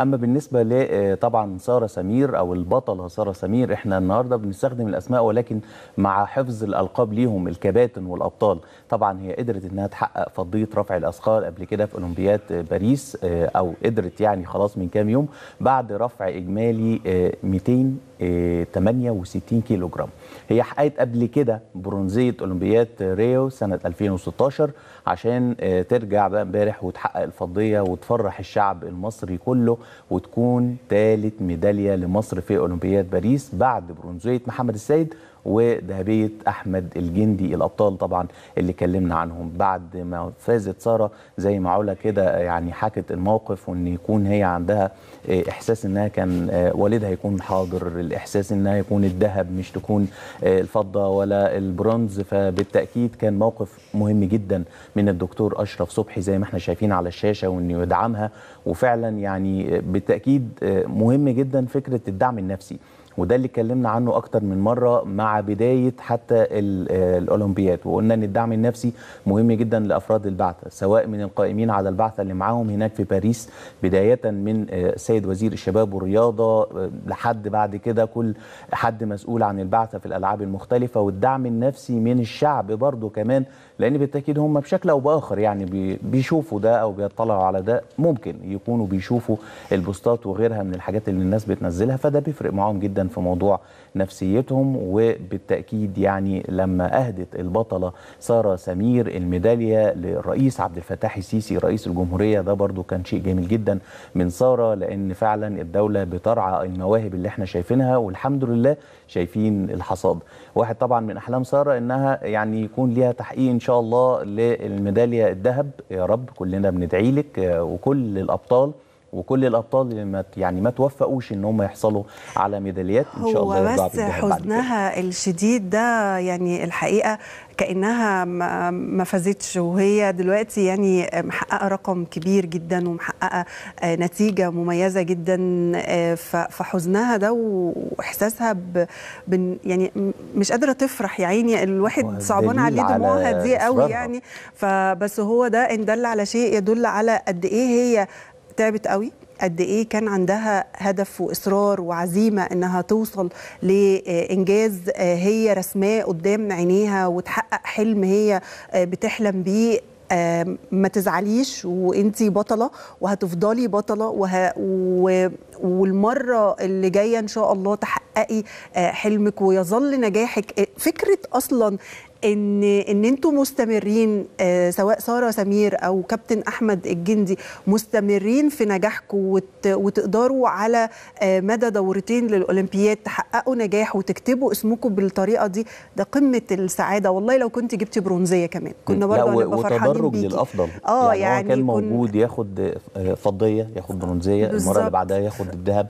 اما بالنسبه آه، طبعا ساره سمير او البطله ساره سمير احنا النهارده بنستخدم الاسماء ولكن مع حفظ الالقاب ليهم الكباتن والابطال طبعا هي قدرت انها تحقق فضيه رفع الاثقال قبل كده في اولمبياد آه، باريس آه، او قدرت يعني خلاص من كام يوم بعد رفع اجمالي 200 68 كيلو جرام هي حققت قبل كده برونزية أولمبياد ريو سنة 2016 عشان آه، ترجع بقى امبارح وتحقق الفضية وتفرح الشعب المصري كله وتكون ثالث ميدالية لمصر في أولمبياد باريس بعد برونزية محمد السيد وذهبية أحمد الجندي الأبطال طبعا اللي كلمنا عنهم بعد ما فازت سارة زي ما علا كده يعني حكت الموقف وإن يكون هي عندها آه، إحساس إنها كان آه، والدها يكون حاضر الإحساس إنها يكون الذهب مش تكون آه، الفضة ولا البرونز فبالتأكيد كان موقف مهم جدا من الدكتور أشرف صبحي زي ما احنا شايفين على الشاشة وإنه يدعمها وفعلا يعني بالتأكيد مهم جدا فكرة الدعم النفسي وده اللي اتكلمنا عنه اكتر من مره مع بدايه حتى آه، الاولمبياد وقلنا ان الدعم النفسي مهم جدا لافراد البعثه سواء من القائمين على البعثه اللي معاهم هناك في باريس بدايه من آه، سيد وزير الشباب والرياضه آه، لحد بعد كده كل حد مسؤول عن البعثه في الالعاب المختلفه والدعم النفسي من الشعب برضه كمان لان بالتاكيد هم بشكل او باخر يعني بيشوفوا ده او بيطلعوا على ده ممكن يكونوا بيشوفوا البوستات وغيرها من الحاجات اللي الناس بتنزلها فده بيفرق معاهم جدا في موضوع نفسيتهم وبالتأكيد يعني لما أهدت البطلة سارة سمير الميدالية للرئيس عبد الفتاح السيسي رئيس الجمهورية ده برضو كان شيء جميل جدا من سارة لأن فعلا الدولة بترعى المواهب اللي احنا شايفينها والحمد لله شايفين الحصاد واحد طبعا من أحلام سارة إنها يعني يكون ليها تحقيق إن شاء الله للميدالية الذهب يا رب كلنا بندعي لك وكل الأبطال وكل الابطال اللي ما يعني ما توفقوش ان هم يحصلوا على ميداليات ان شاء الله هو بس حزنها الشديد ده يعني الحقيقه كانها ما فازتش وهي دلوقتي يعني محققه رقم كبير جدا ومحققه آه، نتيجه مميزه جدا آه، فحزنها ده واحساسها ب يعني مش قادره تفرح يا عيني الواحد صعبان عليه دموعها دي قوي يعني فبس هو ده ان دل على شيء يدل على قد ايه هي تعبت قوي قد ايه كان عندها هدف واصرار وعزيمه انها توصل لانجاز آه، هي رسماه قدام عينيها وتحقق حلم هي آه، بتحلم بيه آه، ما تزعليش وانت بطله وهتفضلي بطله وه... و... والمره اللي جايه ان شاء الله تحقق تحققي آه، حلمك ويظل نجاحك آه، فكره اصلا ان ان انتم مستمرين آه، سواء ساره سمير او كابتن احمد الجندي مستمرين في نجاحكم وتقدروا على مدى دورتين للاولمبياد تحققوا نجاح وتكتبوا اسمكم بالطريقه دي ده قمه السعاده والله لو كنت جبتي برونزيه كمان كنا برضه هنبقى فرحانين بيكي للافضل اه يعني, يعني هو كان يعني موجود ياخد فضيه ياخد برونزيه المره اللي بعدها ياخد الذهب